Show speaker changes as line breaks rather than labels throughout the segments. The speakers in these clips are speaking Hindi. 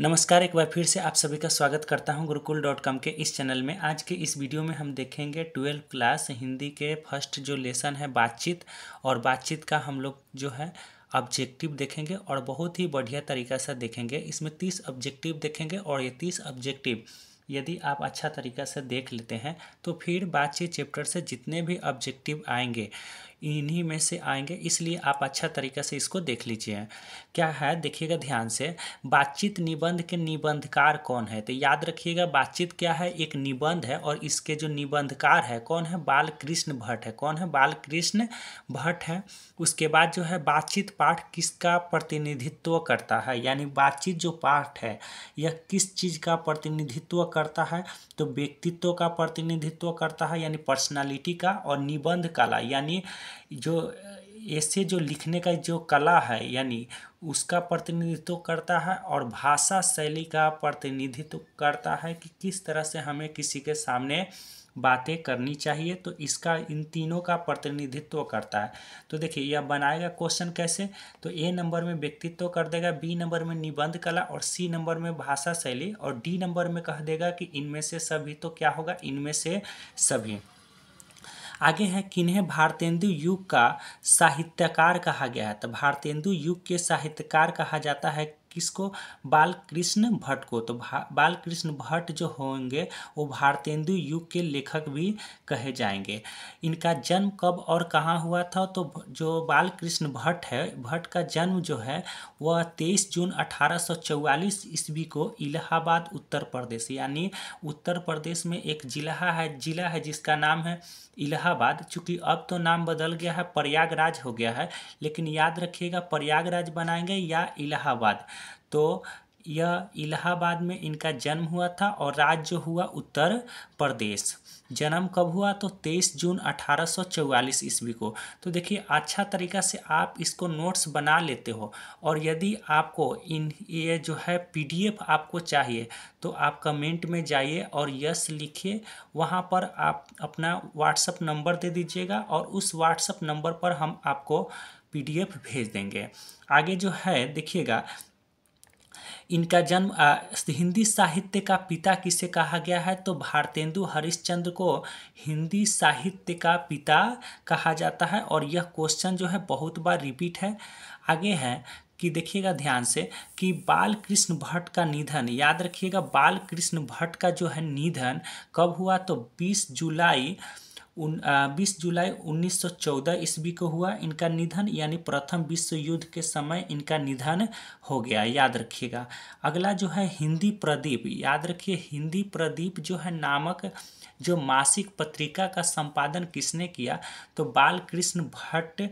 नमस्कार एक बार फिर से आप सभी का स्वागत करता हूं गुरुकुल डॉट कॉम के इस चैनल में आज के इस वीडियो में हम देखेंगे ट्वेल्व क्लास हिंदी के फर्स्ट जो लेसन है बातचीत और बातचीत का हम लोग जो है ऑब्जेक्टिव देखेंगे और बहुत ही बढ़िया तरीका से देखेंगे इसमें तीस ऑब्जेक्टिव देखेंगे और ये तीस ऑब्जेक्टिव यदि आप अच्छा तरीका से देख लेते हैं तो फिर बातचीत चैप्टर से जितने भी ऑब्जेक्टिव आएंगे इन्हीं में से आएंगे इसलिए आप अच्छा तरीके से इसको देख लीजिए क्या है देखिएगा ध्यान से बातचीत निबंध के निबंधकार कौन है तो याद रखिएगा बातचीत क्या है एक निबंध है और इसके जो निबंधकार है कौन है बाल कृष्ण भट्ट है कौन है बाल कृष्ण भट्ट है उसके बाद जो है बातचीत पाठ किसका प्रतिनिधित्व करता है यानी बातचीत जो पाठ है यह किस चीज़ का प्रतिनिधित्व करता है तो व्यक्तित्व का प्रतिनिधित्व करता है यानी पर्सनालिटी का और निबंध कला यानी जो ऐसे जो लिखने का जो कला है यानी उसका प्रतिनिधित्व करता है और भाषा शैली का प्रतिनिधित्व करता है कि किस तरह से हमें किसी के सामने बातें करनी चाहिए तो इसका इन तीनों का प्रतिनिधित्व करता है तो देखिए यह बनाएगा क्वेश्चन कैसे तो ए नंबर में व्यक्तित्व कर देगा बी नंबर में निबंध कला और सी नंबर में भाषा शैली और डी नंबर में कह देगा कि इनमें से सभी तो क्या होगा इनमें से सभी आगे है किन्हें भारतेंदु युग का साहित्यकार कहा गया है तो भारतेंदु युग के साहित्यकार कहा जाता है किसको बालकृष्ण भट्ट को तो बालकृष्ण भट्ट जो होंगे वो भारतेंदु युग के लेखक भी कहे जाएंगे इनका जन्म कब और कहाँ हुआ था तो जो बालकृष्ण भट्ट है भट्ट का जन्म जो है वह तेईस जून 1844 ईस्वी को इलाहाबाद उत्तर प्रदेश यानी उत्तर प्रदेश में एक जिला है जिला है जिसका नाम है इलाहाबाद चूँकि अब तो नाम बदल गया है प्रयागराज हो गया है लेकिन याद रखिएगा प्रयागराज बनाएंगे या इलाहाबाद तो यह इलाहाबाद में इनका जन्म हुआ था और राज्य हुआ उत्तर प्रदेश जन्म कब हुआ तो 23 जून 1844 ईस्वी को तो देखिए अच्छा तरीका से आप इसको नोट्स बना लेते हो और यदि आपको इन ये जो है पीडीएफ आपको चाहिए तो आप कमेंट में जाइए और यस लिखिए वहाँ पर आप अपना व्हाट्सअप नंबर दे दीजिएगा और उस व्हाट्सअप नंबर पर हम आपको पीडीएफ भेज देंगे आगे जो है देखिएगा इनका जन्म हिंदी साहित्य का पिता किसे कहा गया है तो भारतेंदु हरिश्चंद्र को हिंदी साहित्य का पिता कहा जाता है और यह क्वेश्चन जो है बहुत बार रिपीट है आगे है कि देखिएगा ध्यान से कि बाल कृष्ण भट्ट का निधन याद रखिएगा बाल कृष्ण भट्ट का जो है निधन कब हुआ तो 20 जुलाई बीस जुलाई 1914 ईस्वी को हुआ इनका निधन यानी प्रथम विश्व युद्ध के समय इनका निधन हो गया याद रखिएगा अगला जो है हिंदी प्रदीप याद रखिए हिंदी प्रदीप जो है नामक जो मासिक पत्रिका का संपादन किसने किया तो बालकृष्ण भट्ट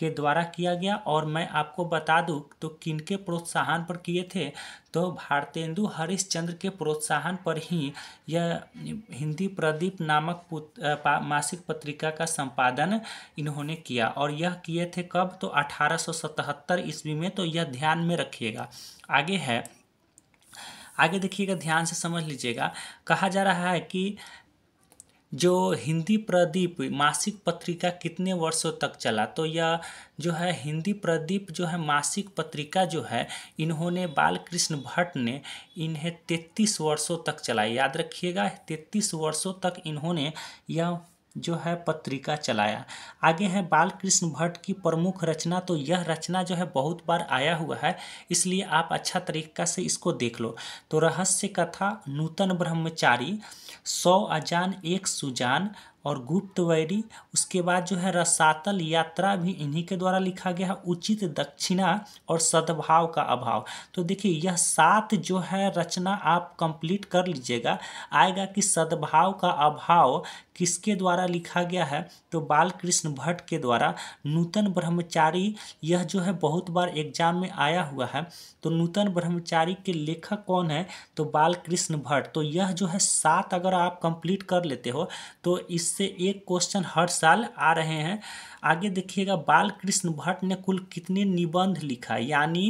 के द्वारा किया गया और मैं आपको बता दूं तो किनके प्रोत्साहन पर किए थे तो भारतेंदु हरिश्चंद्र के प्रोत्साहन पर ही यह हिंदी प्रदीप नामक मासिक पत्रिका का संपादन इन्होंने किया और यह किए थे कब तो 1877 ईस्वी में तो यह ध्यान में रखिएगा आगे है आगे देखिएगा ध्यान से समझ लीजिएगा कहा जा रहा है कि जो हिंदी प्रदीप मासिक पत्रिका कितने वर्षों तक चला तो यह जो है हिंदी प्रदीप जो है मासिक पत्रिका जो है इन्होंने बाल कृष्ण भट्ट ने इन्हें तैतीस वर्षों तक चलाई याद रखिएगा तैतीस वर्षों तक इन्होंने यह जो है पत्रिका चलाया आगे है बालकृष्ण भट्ट की प्रमुख रचना तो यह रचना जो है बहुत बार आया हुआ है इसलिए आप अच्छा तरीका से इसको देख लो तो रहस्य कथा नूतन ब्रह्मचारी सौ अजान एक सुजान और गुप्त वैरी उसके बाद जो है रसातल यात्रा भी इन्हीं के द्वारा लिखा गया है उचित दक्षिणा और सद्भाव का अभाव तो देखिए यह सात जो है रचना आप कंप्लीट कर लीजिएगा आएगा कि सद्भाव का अभाव किसके द्वारा लिखा गया है तो बालकृष्ण भट्ट के द्वारा नूतन ब्रह्मचारी यह जो है बहुत बार एग्जाम में आया हुआ है तो नूतन ब्रह्मचारी के लेखक कौन है तो बालकृष्ण भट्ट तो यह जो है सात अगर आप कंप्लीट कर लेते हो तो इस जिससे एक क्वेश्चन हर साल आ रहे हैं आगे देखिएगा बाल कृष्ण भट्ट ने कुल कितने निबंध लिखा यानी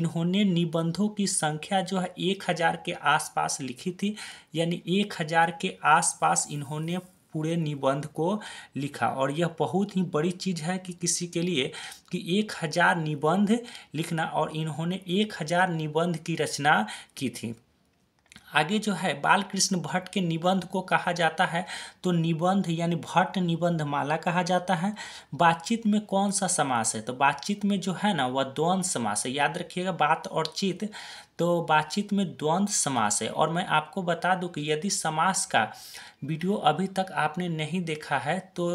इन्होंने निबंधों की संख्या जो है एक हज़ार के आसपास लिखी थी यानी एक हज़ार के आसपास इन्होंने पूरे निबंध को लिखा और यह बहुत ही बड़ी चीज़ है कि किसी के लिए कि एक हज़ार निबंध लिखना और इन्होंने एक हज़ार निबंध की रचना की थी आगे जो है बालकृष्ण भट्ट के निबंध को कहा जाता है तो निबंध यानी भट्ट निबंध माला कहा जाता है बातचीत में कौन सा समास है तो बातचीत में जो है ना वह द्वंद समास है याद रखिएगा बात और चित तो बातचीत में द्वंद्व समास है और मैं आपको बता दूं कि यदि समास का वीडियो अभी तक आपने नहीं देखा है तो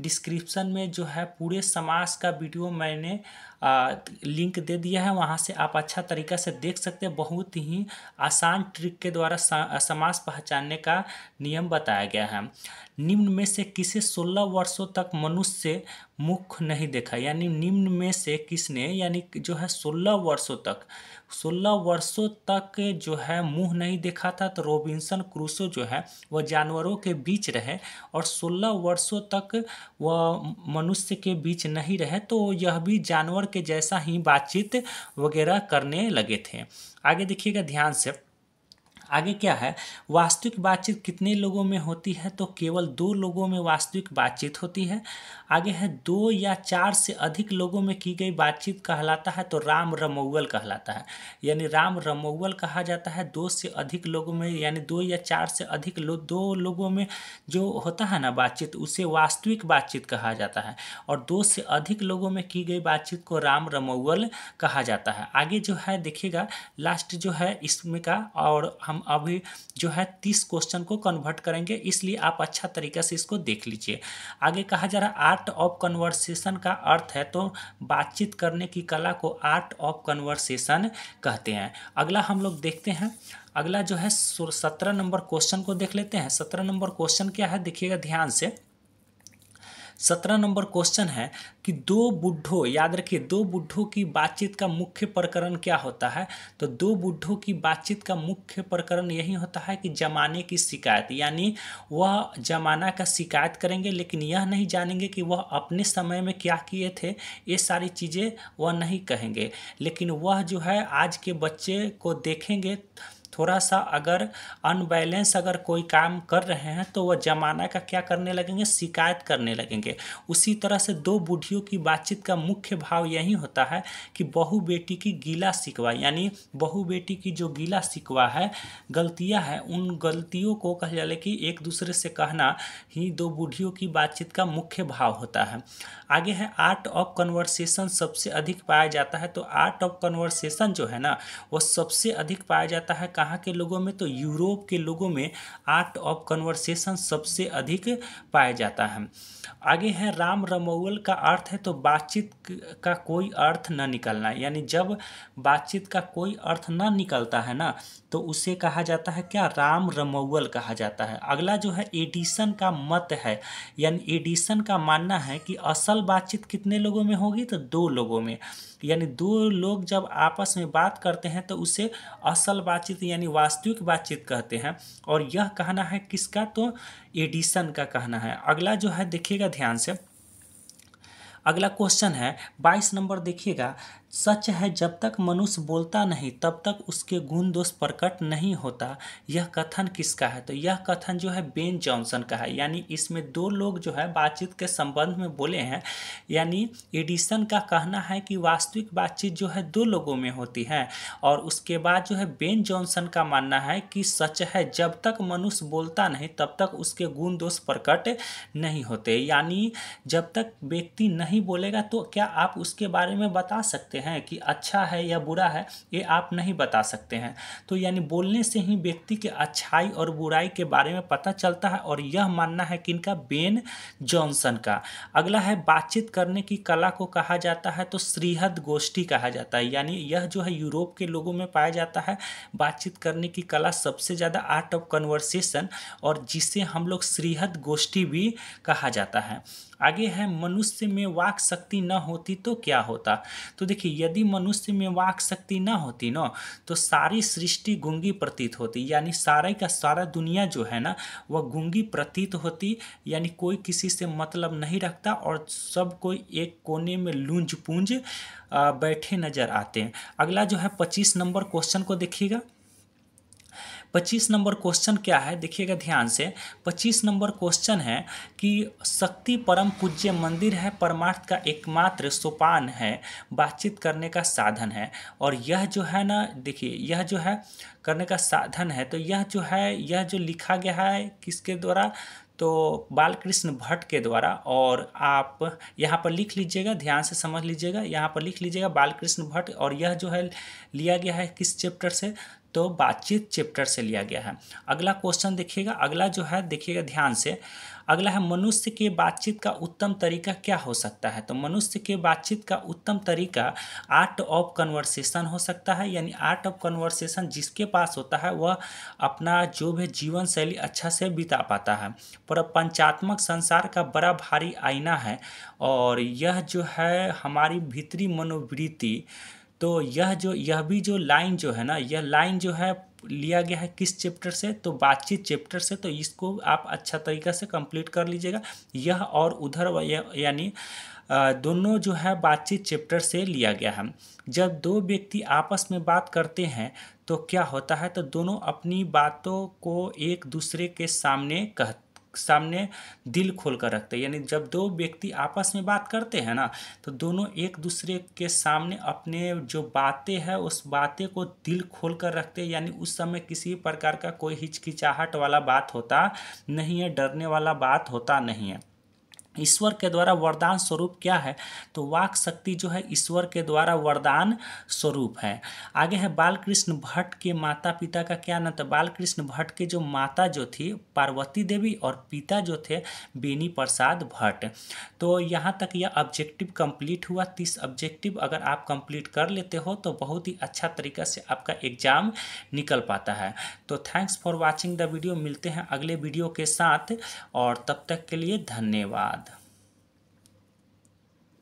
डिस्क्रिप्शन में जो है पूरे समास का वीडियो मैंने आ, लिंक दे दिया है वहाँ से आप अच्छा तरीका से देख सकते हैं बहुत ही आसान ट्रिक के द्वारा समास पहचानने का नियम बताया गया है निम्न में से किसे सोलह वर्षों तक मनुष्य मुख नहीं देखा यानी निम्न में से किसने यानी जो है सोलह वर्षों तक सोलह वर्षों तक जो है मुंह नहीं देखा था तो रोबिंसन क्रूसो जो है वह जानवरों के बीच रहे और सोलह वर्षों तक वह मनुष्य के बीच नहीं रहे तो यह भी जानवर के जैसा ही बातचीत वगैरह करने लगे थे आगे देखिएगा ध्यान से आगे क्या है वास्तविक बातचीत कितने लोगों में होती है तो केवल दो लोगों में वास्तविक बातचीत होती है आगे है दो या चार से अधिक लोगों में की गई बातचीत कहलाता है तो राम रमौवल कहलाता है यानी राम रमौवल कहा जाता है दो से अधिक लोगों में यानी दो या चार से अधिक लो, दो लोगों में जो होता है ना बातचीत उसे वास्तविक बातचीत कहा जाता है और दो से अधिक लोगों में की गई बातचीत को राम रमौवल कहा जाता है आगे जो है देखिएगा लास्ट जो है इसमें का और हम अभी जो है तीस क्वेश्चन को कन्वर्ट करेंगे इसलिए आप अच्छा तरीके से इसको देख लीजिए आगे कहा जा रहा आर्ट ऑफ कन्वर्सेशन का अर्थ है तो बातचीत करने की कला को आर्ट ऑफ कन्वर्सेशन कहते हैं अगला हम लोग देखते हैं अगला जो है सत्रह नंबर क्वेश्चन को देख लेते हैं सत्रह नंबर क्वेश्चन क्या है देखिएगा ध्यान से सत्रह नंबर क्वेश्चन है कि दो बुढ़ों याद रखिए दो बुढ़ों की बातचीत का मुख्य प्रकरण क्या होता है तो दो बुढ़ों की बातचीत का मुख्य प्रकरण यही होता है कि जमाने की शिकायत यानी वह जमाना का शिकायत करेंगे लेकिन यह नहीं जानेंगे कि वह अपने समय में क्या किए थे ये सारी चीज़ें वह नहीं कहेंगे लेकिन वह जो है आज के बच्चे को देखेंगे थोड़ा सा अगर अनबैलेंस अगर कोई काम कर रहे हैं तो वह जमाना का क्या करने लगेंगे शिकायत करने लगेंगे उसी तरह से दो बूढ़ियों की बातचीत का मुख्य भाव यही होता है कि बहु बेटी की गीला सिकवा यानी बहु बेटी की जो गीला सिकवा है गलतियाँ हैं उन गलतियों को कहा जाए कि एक दूसरे से कहना ही दो बूढ़ियों की बातचीत का मुख्य भाव होता है आगे है आर्ट ऑफ कन्वर्सेशन सबसे अधिक पाया जाता है तो आर्ट ऑफ कन्वर्सेशन जो है ना वो सबसे अधिक पाया जाता है कहाँ के लोगों में तो यूरोप के लोगों में आर्ट ऑफ कन्वर्सेशन सबसे अधिक पाया जाता है आगे है राम रमौल का अर्थ है तो बातचीत का कोई अर्थ न निकलना यानी जब बातचीत का कोई अर्थ न निकलता है ना तो उसे कहा जाता है क्या राम रमौल कहा जाता है अगला जो है एडिसन का मत है यानी एडिसन का मानना है कि असल बातचीत कितने लोगों में होगी तो दो लोगों में यानी दो लोग जब आपस में बात करते हैं तो उसे असल बातचीत यानी वास्तविक बातचीत कहते हैं और यह कहना है किसका तो एडिसन का कहना है अगला जो है देखिएगा ध्यान से अगला क्वेश्चन है बाईस नंबर देखिएगा सच है जब तक मनुष्य बोलता नहीं तब तक उसके गुण दोष प्रकट नहीं होता यह कथन किसका है तो यह कथन जो है बेन जॉनसन का है यानी इसमें दो लोग जो है बातचीत के संबंध में बोले हैं यानी एडिसन का कहना है कि वास्तविक बातचीत जो है दो लोगों में होती है और उसके बाद जो है बेन जॉनसन का मानना है कि सच है जब तक मनुष्य बोलता नहीं तब तक उसके गुण दोष प्रकट नहीं होते यानी जब तक व्यक्ति नहीं बोलेगा तो क्या आप उसके बारे में बता सकते हैं कि अच्छा है या बुरा है ये आप नहीं बता सकते हैं तो यानी बोलने से ही व्यक्ति के अच्छाई और बुराई के बारे में पता चलता है और यह मानना है कि इनका बेन जॉनसन का अगला है बातचीत करने की कला को कहा जाता है तो श्रीहद गोष्ठी कहा जाता है यानी यह जो है यूरोप के लोगों में पाया जाता है बातचीत करने की कला सबसे ज़्यादा आर्ट ऑफ कन्वर्सेशन और जिसे हम लोग श्रीहद गोष्ठी भी कहा जाता है आगे है मनुष्य में वाक शक्ति न होती तो क्या होता तो देखिए यदि मनुष्य में वाक शक्ति ना होती ना तो सारी सृष्टि गुंगी प्रतीत होती यानी सारे का सारा दुनिया जो है ना वह गुंगी प्रतीत होती यानी कोई किसी से मतलब नहीं रखता और सब कोई एक कोने में लूंज पूंज बैठे नज़र आते हैं अगला जो है पच्चीस नंबर क्वेश्चन को देखिएगा पच्चीस नंबर क्वेश्चन क्या है देखिएगा ध्यान से पच्चीस नंबर क्वेश्चन है कि शक्ति परम पूज्य मंदिर है परमार्थ का एकमात्र सोपान है बातचीत करने का साधन है और यह जो है ना देखिए यह जो है करने का साधन है तो यह जो है यह जो लिखा गया है किसके द्वारा तो बालकृष्ण भट्ट के द्वारा और आप यहाँ पर लिख लीजिएगा ध्यान से समझ लीजिएगा यहाँ पर लिख लीजिएगा बालकृष्ण भट्ट और यह जो है लिया गया है किस चैप्टर से तो बातचीत चैप्टर से लिया गया है अगला क्वेश्चन देखिएगा अगला जो है देखिएगा ध्यान से अगला है मनुष्य के बातचीत का उत्तम तरीका क्या हो सकता है तो मनुष्य के बातचीत का उत्तम तरीका आर्ट ऑफ कन्वर्सेशन हो सकता है यानी आर्ट ऑफ कन्वर्सेशन जिसके पास होता है वह अपना जो भी जीवन शैली अच्छा से बिता पाता है पर पंचात्मक संसार का बड़ा भारी आईना है और यह जो है हमारी भीतरी मनोवृत्ति तो यह जो यह भी जो लाइन जो है ना यह लाइन जो है लिया गया है किस चैप्टर से तो बातचीत चैप्टर से तो इसको आप अच्छा तरीका से कंप्लीट कर लीजिएगा यह और उधर यानी दोनों जो है बातचीत चैप्टर से लिया गया है जब दो व्यक्ति आपस में बात करते हैं तो क्या होता है तो दोनों अपनी बातों को एक दूसरे के सामने कह सामने दिल खोल कर रखते हैं यानी जब दो व्यक्ति आपस में बात करते हैं ना तो दोनों एक दूसरे के सामने अपने जो बातें हैं उस बातें को दिल खोल कर रखते हैं यानी उस समय किसी प्रकार का कोई हिचकिचाहट वाला बात होता नहीं है डरने वाला बात होता नहीं है ईश्वर के द्वारा वरदान स्वरूप क्या है तो वाक शक्ति जो है ईश्वर के द्वारा वरदान स्वरूप है आगे है बालकृष्ण भट्ट के माता पिता का क्या नाम था बालकृष्ण भट्ट के जो माता जो थी पार्वती देवी और पिता जो थे बेनी प्रसाद भट्ट तो यहाँ तक यह ऑब्जेक्टिव कंप्लीट हुआ तीस ऑब्जेक्टिव अगर आप कंप्लीट कर लेते हो तो बहुत ही अच्छा तरीका से आपका एग्जाम निकल पाता है तो thanks for watching the video मिलते हैं अगले वीडियो के साथ और तब तक के लिए धन्यवाद